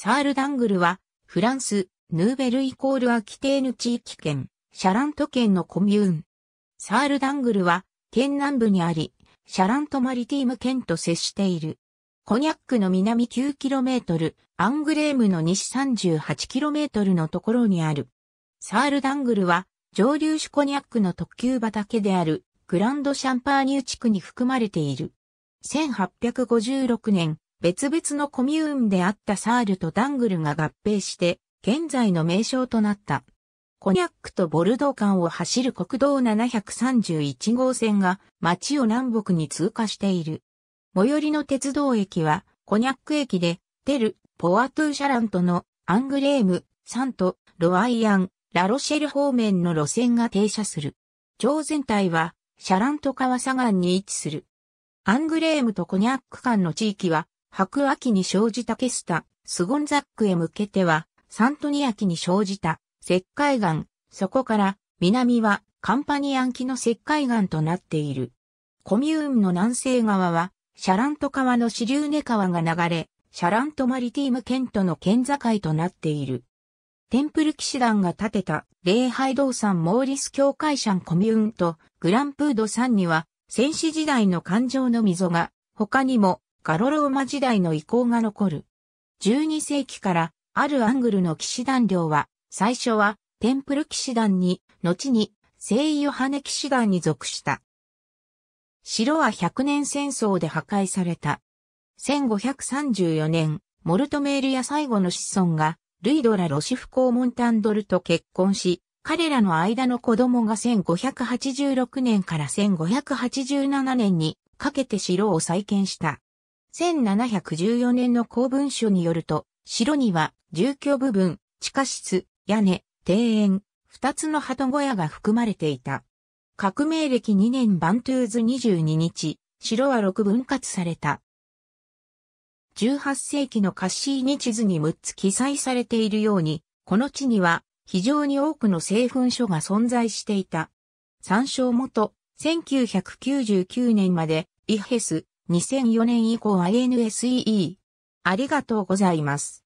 サールダングルは、フランス、ヌーベルイコールアキテーヌ地域圏、シャラント県のコミューン。サールダングルは、県南部にあり、シャラントマリティーム県と接している。コニャックの南 9km、アングレームの西 38km のところにある。サールダングルは、上流種コニャックの特急畑である、グランドシャンパーニュ地区に含まれている。1856年、別々のコミューンであったサールとダングルが合併して、現在の名称となった。コニャックとボルドー間を走る国道731号線が町を南北に通過している。最寄りの鉄道駅はコニャック駅で、テル、ポワトゥーシャラントのアングレーム、サント、ロアイアン、ラロシェル方面の路線が停車する。町全体はシャラント川左岸に位置する。アングレームとコニャック間の地域は白秋に生じたケスタ、スゴンザックへ向けては、サントニア紀に生じた石灰岩、そこから南はカンパニアン紀の石灰岩となっている。コミューンの南西側は、シャラント川の支流根川が流れ、シャラントマリティーム県との県境となっている。テンプル騎士団が建てた礼拝堂山モーリス教会山コミューンとグランプード山には、戦士時代の感情の溝が他にもガロローマ時代の遺構が残る。12世紀からあるアングルの騎士団領は、最初はテンプル騎士団に、後に聖ヨハネ騎士団に属した。城は100年戦争で破壊された。1534年、モルトメールや最後の子孫が、ルイドラ・ロシフー・モンタンドルと結婚し、彼らの間の子供が1586年から1587年にかけて城を再建した。1714年の公文書によると、城には住居部分、地下室、屋根、庭園、二つの鳩小屋が含まれていた。革命歴2年バントゥーズ22日、城は6分割された。18世紀のカッシーニ地図に6つ記載されているように、この地には非常に多くの製粉所が存在していた。参照元、1999年までイヘス、2004年以降は、n s e e ありがとうございます。